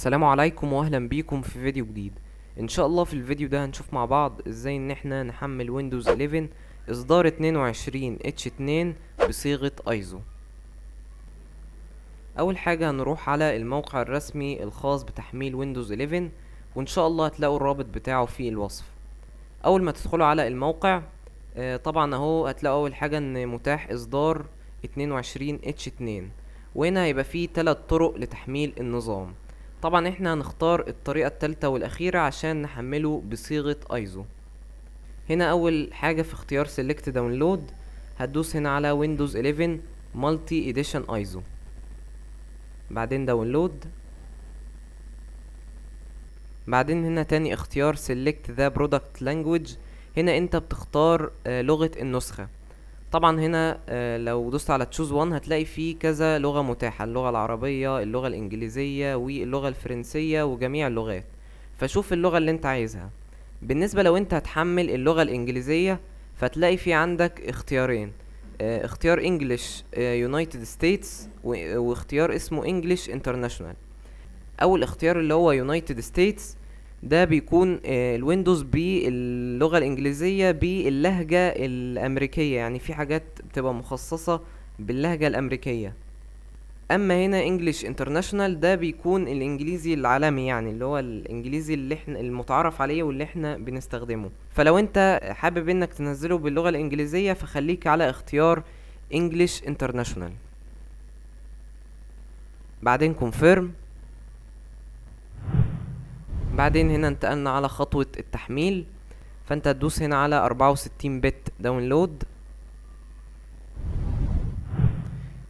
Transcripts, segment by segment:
السلام عليكم واهلا بيكم في فيديو جديد ان شاء الله في الفيديو ده هنشوف مع بعض ازاي ان احنا نحمل ويندوز 11 اصدار 22 اتش 2 بصيغة ايزو اول حاجة هنروح على الموقع الرسمي الخاص بتحميل ويندوز 11 وان شاء الله هتلاقوا الرابط بتاعه في الوصف اول ما تدخلوا على الموقع آه، طبعا اهو هتلاقوا اول حاجة ان متاح اصدار 22 اتش 2 وهنا هيبقى فيه تلات طرق لتحميل النظام طبعا احنا هنختار الطريقة التالتة والاخيرة عشان نحمله بصيغة ايزو هنا اول حاجة في اختيار select download هتدوس هنا على ويندوز 11 مالتي اديشن ايزو بعدين داونلود بعدين هنا تاني اختيار select the product language هنا انت بتختار آه، لغة النسخة طبعا هنا آه، لو دوست على تشوز 1 هتلاقي فيه كذا لغة متاحة اللغة العربية اللغة الانجليزية واللغة الفرنسية وجميع اللغات فشوف اللغة اللي انت عايزها بالنسبة لو انت هتحمل اللغة الانجليزية فتلاقي في عندك اختيارين آه، اختيار انجلش يونايتد ستيتس واختيار اسمه انجلش انترناشونال اول اختيار اللي هو يونايتد ستيتس ده بيكون آه، الويندوز باللغة اللغة الإنجليزية باللهجة الأمريكية يعني في حاجات بتبقى مخصصة باللهجة الأمريكية أما هنا انجلش انترناشونال ده بيكون الإنجليزي العالمي يعني اللي هو الإنجليزي اللي احنا المتعارف عليه واللي احنا بنستخدمه فلو أنت حابب إنك تنزله باللغة الإنجليزية فخليك على اختيار انجلش انترناشونال بعدين كونفيرم بعدين هنا انتقلنا على خطوة التحميل فانت تدوس هنا على 64 بت داونلود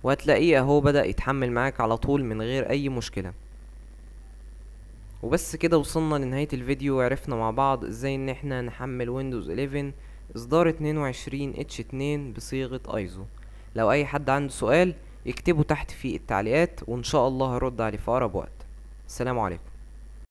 وهتلاقيه اهو بدأ يتحمل معاك على طول من غير اي مشكلة وبس كده وصلنا لنهاية الفيديو وعرفنا مع بعض ازاي ان احنا نحمل ويندوز 11 اصدار 22 اتش 2 بصيغة ايزو لو اي حد عنده سؤال يكتبه تحت في التعليقات وان شاء الله هرد عليه في اقرب وقت السلام عليكم